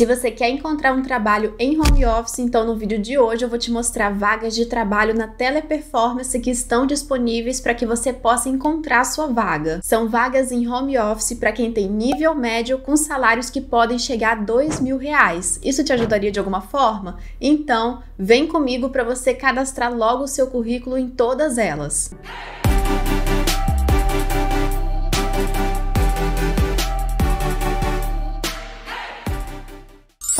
Se você quer encontrar um trabalho em home office, então no vídeo de hoje eu vou te mostrar vagas de trabalho na teleperformance que estão disponíveis para que você possa encontrar sua vaga. São vagas em home office para quem tem nível médio com salários que podem chegar a dois mil reais. Isso te ajudaria de alguma forma? Então vem comigo para você cadastrar logo o seu currículo em todas elas. Música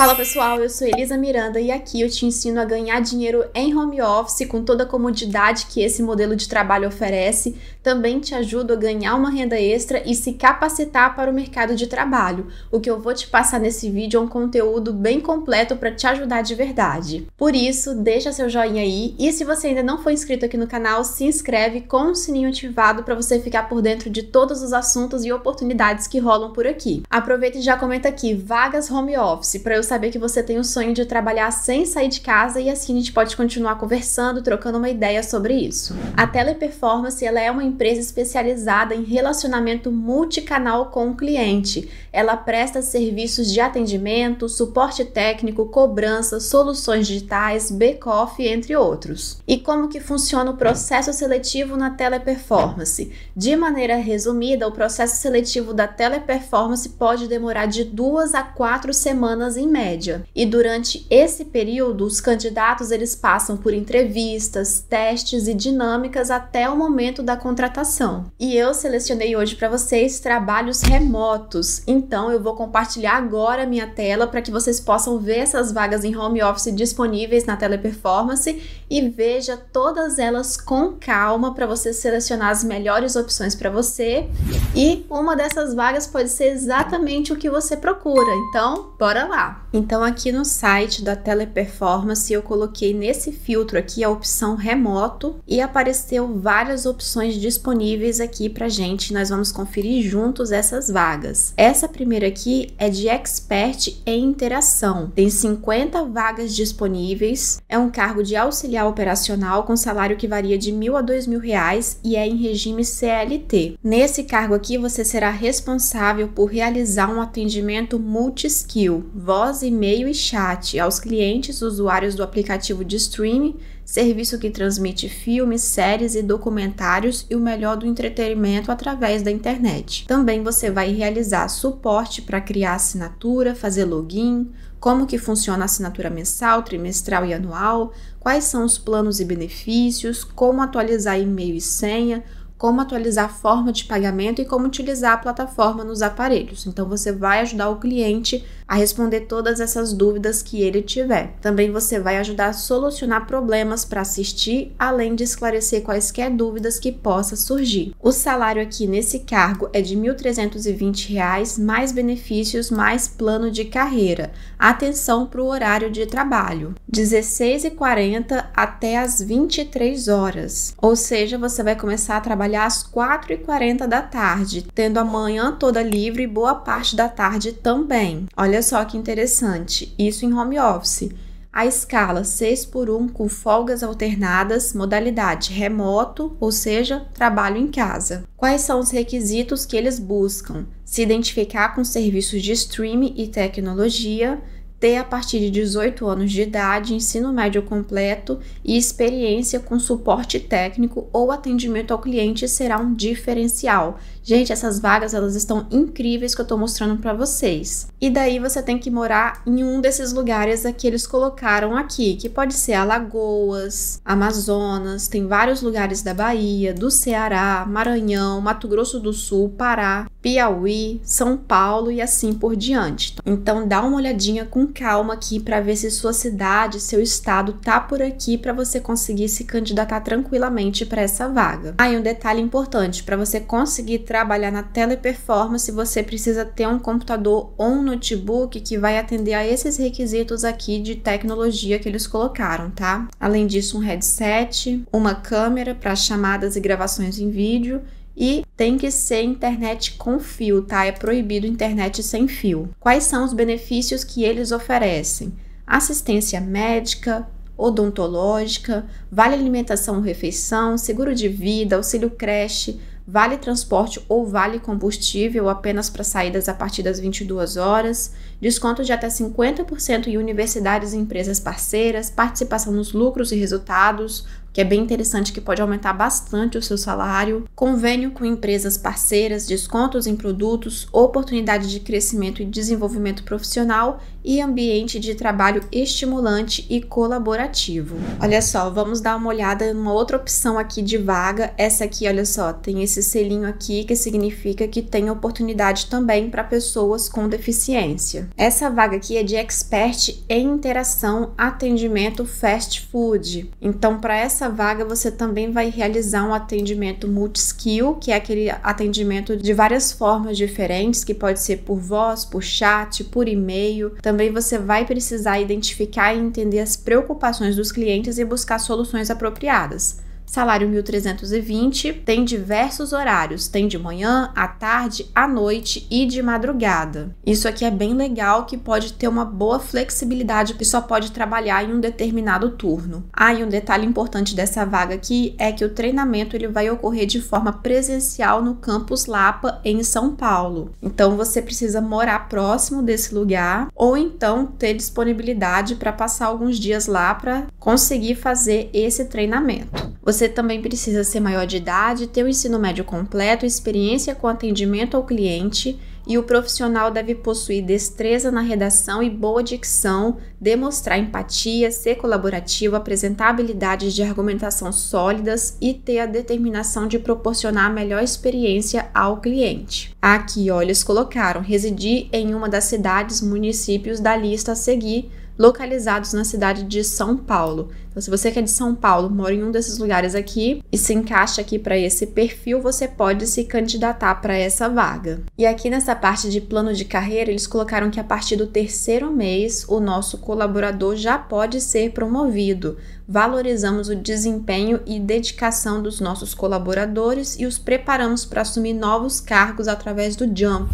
Fala pessoal, eu sou Elisa Miranda e aqui eu te ensino a ganhar dinheiro em home office com toda a comodidade que esse modelo de trabalho oferece. Também te ajudo a ganhar uma renda extra e se capacitar para o mercado de trabalho. O que eu vou te passar nesse vídeo é um conteúdo bem completo para te ajudar de verdade. Por isso, deixa seu joinha aí e se você ainda não for inscrito aqui no canal, se inscreve com o sininho ativado para você ficar por dentro de todos os assuntos e oportunidades que rolam por aqui. Aproveita e já comenta aqui vagas home office para eu saber que você tem o sonho de trabalhar sem sair de casa e assim a gente pode continuar conversando, trocando uma ideia sobre isso. A Teleperformance ela é uma empresa especializada em relacionamento multicanal com o cliente. Ela presta serviços de atendimento, suporte técnico, cobrança, soluções digitais, back-off, entre outros. E como que funciona o processo seletivo na Teleperformance? De maneira resumida, o processo seletivo da Teleperformance pode demorar de duas a quatro semanas em média Média. E durante esse período, os candidatos eles passam por entrevistas, testes e dinâmicas até o momento da contratação. E eu selecionei hoje para vocês trabalhos remotos. Então eu vou compartilhar agora minha tela para que vocês possam ver essas vagas em home office disponíveis na Teleperformance e veja todas elas com calma para você selecionar as melhores opções para você. E uma dessas vagas pode ser exatamente o que você procura. Então, bora lá! Então aqui no site da Teleperformance eu coloquei nesse filtro aqui a opção remoto e apareceu várias opções disponíveis aqui para gente. Nós vamos conferir juntos essas vagas. Essa primeira aqui é de expert em interação. Tem 50 vagas disponíveis. É um cargo de auxiliar operacional com salário que varia de mil a dois mil reais e é em regime CLT. Nesse cargo aqui você será responsável por realizar um atendimento multi-skill, voz voz, e-mail e chat aos clientes usuários do aplicativo de streaming, serviço que transmite filmes, séries e documentários e o melhor do entretenimento através da internet. Também você vai realizar suporte para criar assinatura, fazer login, como que funciona a assinatura mensal, trimestral e anual, quais são os planos e benefícios, como atualizar e-mail e senha, como atualizar a forma de pagamento e como utilizar a plataforma nos aparelhos. Então você vai ajudar o cliente a responder todas essas dúvidas que ele tiver. Também você vai ajudar a solucionar problemas para assistir, além de esclarecer quaisquer dúvidas que possa surgir. O salário aqui nesse cargo é de R$ 1.320, mais benefícios, mais plano de carreira. Atenção para o horário de trabalho, 16h40 até as 23 horas. Ou seja, você vai começar a trabalhar trabalhar às 4 e 40 da tarde, tendo a manhã toda livre e boa parte da tarde também. Olha só que interessante, isso em home office. A escala 6 por 1 com folgas alternadas, modalidade remoto, ou seja, trabalho em casa. Quais são os requisitos que eles buscam? Se identificar com serviços de streaming e tecnologia, ter a partir de 18 anos de idade, ensino médio completo e experiência com suporte técnico ou atendimento ao cliente será um diferencial. Gente, essas vagas elas estão incríveis que eu tô mostrando para vocês. E daí você tem que morar em um desses lugares que eles colocaram aqui, que pode ser Alagoas, Amazonas, tem vários lugares da Bahia, do Ceará, Maranhão, Mato Grosso do Sul, Pará. Piauí, São Paulo e assim por diante. Então dá uma olhadinha com calma aqui para ver se sua cidade, seu estado tá por aqui para você conseguir se candidatar tranquilamente para essa vaga. Aí ah, um detalhe importante, para você conseguir trabalhar na teleperformance, você precisa ter um computador ou um notebook que vai atender a esses requisitos aqui de tecnologia que eles colocaram, tá? Além disso, um headset, uma câmera para chamadas e gravações em vídeo e tem que ser internet com fio, tá? É proibido internet sem fio. Quais são os benefícios que eles oferecem? Assistência médica, odontológica, vale alimentação ou refeição, seguro de vida, auxílio creche, vale transporte ou vale combustível apenas para saídas a partir das 22 horas desconto de até 50% em universidades e empresas parceiras, participação nos lucros e resultados, que é bem interessante, que pode aumentar bastante o seu salário, convênio com empresas parceiras, descontos em produtos, oportunidade de crescimento e desenvolvimento profissional e ambiente de trabalho estimulante e colaborativo. Olha só, vamos dar uma olhada numa outra opção aqui de vaga. Essa aqui, olha só, tem esse selinho aqui que significa que tem oportunidade também para pessoas com deficiência. Essa vaga aqui é de expert em interação atendimento fast food. Então, para essa vaga, você também vai realizar um atendimento multi-skill, que é aquele atendimento de várias formas diferentes, que pode ser por voz, por chat, por e-mail. Também você vai precisar identificar e entender as preocupações dos clientes e buscar soluções apropriadas. Salário 1320 tem diversos horários, tem de manhã, à tarde, à noite e de madrugada. Isso aqui é bem legal que pode ter uma boa flexibilidade e só pode trabalhar em um determinado turno. Ah, e um detalhe importante dessa vaga aqui é que o treinamento ele vai ocorrer de forma presencial no campus Lapa em São Paulo. Então você precisa morar próximo desse lugar ou então ter disponibilidade para passar alguns dias lá para conseguir fazer esse treinamento. Você também precisa ser maior de idade, ter o ensino médio completo, experiência com atendimento ao cliente e o profissional deve possuir destreza na redação e boa dicção, demonstrar empatia, ser colaborativo, apresentar habilidades de argumentação sólidas e ter a determinação de proporcionar a melhor experiência ao cliente. Aqui, eles colocaram residir em uma das cidades, municípios da lista a seguir, localizados na cidade de São Paulo então, se você que é de São Paulo, mora em um desses lugares aqui e se encaixa aqui para esse perfil, você pode se candidatar para essa vaga. E aqui nessa parte de plano de carreira, eles colocaram que a partir do terceiro mês, o nosso colaborador já pode ser promovido. Valorizamos o desempenho e dedicação dos nossos colaboradores e os preparamos para assumir novos cargos através do Jump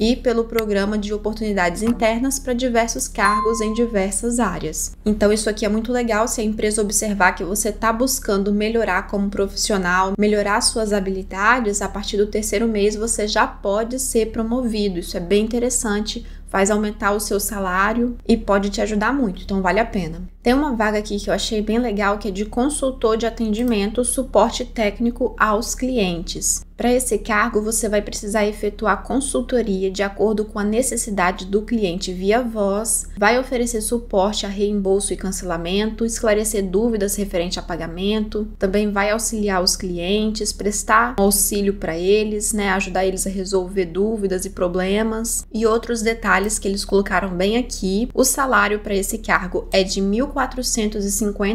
e pelo programa de oportunidades internas para diversos cargos em diversas áreas. Então, isso aqui é muito legal se a empresa observar que você está buscando melhorar como profissional, melhorar suas habilidades, a partir do terceiro mês você já pode ser promovido. Isso é bem interessante faz aumentar o seu salário e pode te ajudar muito, então vale a pena. Tem uma vaga aqui que eu achei bem legal que é de consultor de atendimento, suporte técnico aos clientes. Para esse cargo, você vai precisar efetuar consultoria de acordo com a necessidade do cliente via voz, vai oferecer suporte a reembolso e cancelamento, esclarecer dúvidas referente a pagamento, também vai auxiliar os clientes, prestar auxílio para eles, né, ajudar eles a resolver dúvidas e problemas e outros detalhes que eles colocaram bem aqui. O salário para esse cargo é de R$ 1.450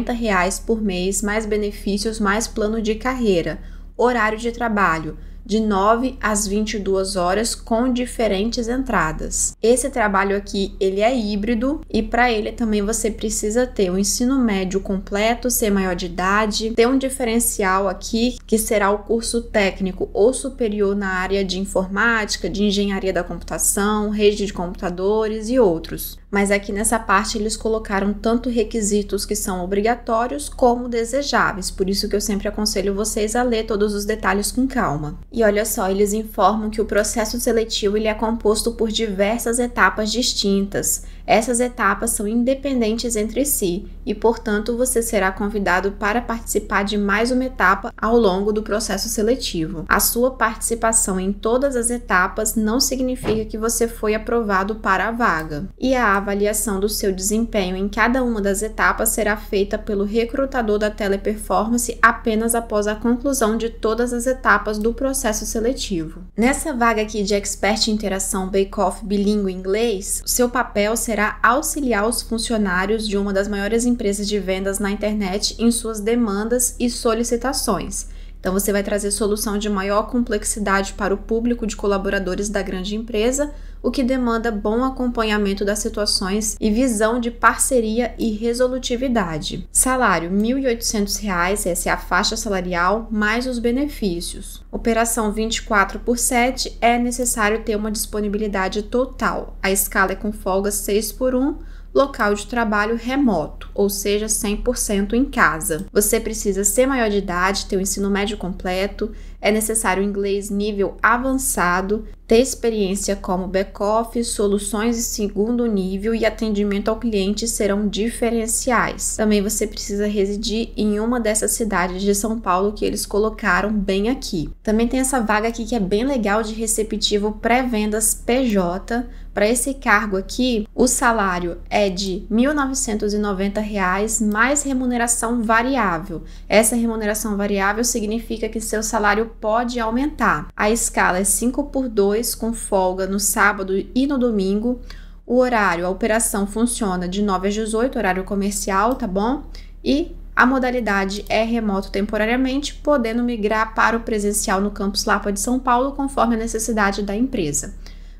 por mês, mais benefícios, mais plano de carreira horário de trabalho, de 9 às 22 horas com diferentes entradas. Esse trabalho aqui, ele é híbrido e para ele também você precisa ter o um ensino médio completo, ser maior de idade, ter um diferencial aqui que será o curso técnico ou superior na área de informática, de engenharia da computação, rede de computadores e outros. Mas aqui nessa parte eles colocaram tanto requisitos que são obrigatórios como desejáveis, por isso que eu sempre aconselho vocês a ler todos os detalhes com calma. E olha só, eles informam que o processo seletivo ele é composto por diversas etapas distintas, essas etapas são independentes entre si e, portanto, você será convidado para participar de mais uma etapa ao longo do processo seletivo. A sua participação em todas as etapas não significa que você foi aprovado para a vaga, e a avaliação do seu desempenho em cada uma das etapas será feita pelo recrutador da teleperformance apenas após a conclusão de todas as etapas do processo seletivo. Nessa vaga aqui de expert em interação bake-off bilíngue inglês, seu papel será será auxiliar os funcionários de uma das maiores empresas de vendas na internet em suas demandas e solicitações. Então, você vai trazer solução de maior complexidade para o público de colaboradores da grande empresa, o que demanda bom acompanhamento das situações e visão de parceria e resolutividade. Salário R$ 1.800, essa é a faixa salarial, mais os benefícios. Operação 24 por 7 é necessário ter uma disponibilidade total. A escala é com folgas 6 por 1, local de trabalho remoto, ou seja, 100% em casa. Você precisa ser maior de idade, ter o ensino médio completo, é necessário inglês nível avançado, ter experiência como back-office, soluções de segundo nível e atendimento ao cliente serão diferenciais. Também você precisa residir em uma dessas cidades de São Paulo que eles colocaram bem aqui. Também tem essa vaga aqui que é bem legal de receptivo pré-vendas PJ. Para esse cargo aqui, o salário é de R$ 1.990 mais remuneração variável. Essa remuneração variável significa que seu salário pode aumentar. A escala é 5 por 2, com folga no sábado e no domingo. O horário, a operação funciona de 9 às 18, horário comercial, tá bom? E a modalidade é remoto temporariamente, podendo migrar para o presencial no campus Lapa de São Paulo, conforme a necessidade da empresa.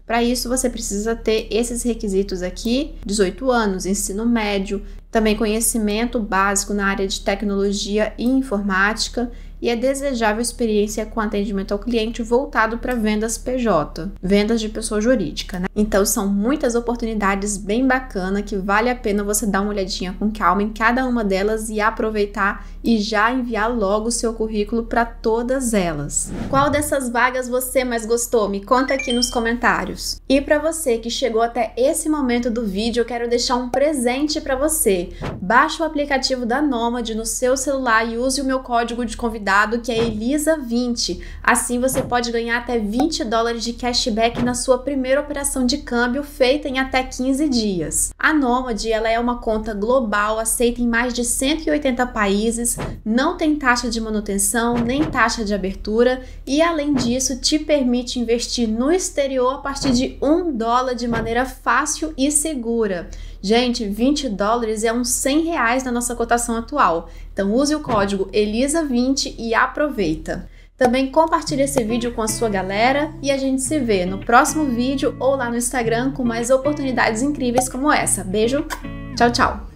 Para isso, você precisa ter esses requisitos aqui: 18 anos, ensino médio, também conhecimento básico na área de tecnologia e informática e é desejável experiência com atendimento ao cliente voltado para vendas PJ, vendas de pessoa jurídica, né? Então são muitas oportunidades bem bacana que vale a pena você dar uma olhadinha com calma em cada uma delas e aproveitar e já enviar logo o seu currículo para todas elas. Qual dessas vagas você mais gostou? Me conta aqui nos comentários. E para você que chegou até esse momento do vídeo, eu quero deixar um presente para você. Baixe o aplicativo da Nômade no seu celular e use o meu código de convidado que é ELISA20. Assim você pode ganhar até 20 dólares de cashback na sua primeira operação de câmbio feita em até 15 dias. A Nômade ela é uma conta global aceita em mais de 180 países, não tem taxa de manutenção nem taxa de abertura e além disso te permite investir no exterior a partir de um dólar de maneira fácil e segura. Gente, 20 dólares é uns 100 reais na nossa cotação atual. Então use o código ELISA20 e aproveita. Também compartilhe esse vídeo com a sua galera e a gente se vê no próximo vídeo ou lá no Instagram com mais oportunidades incríveis como essa. Beijo, tchau, tchau!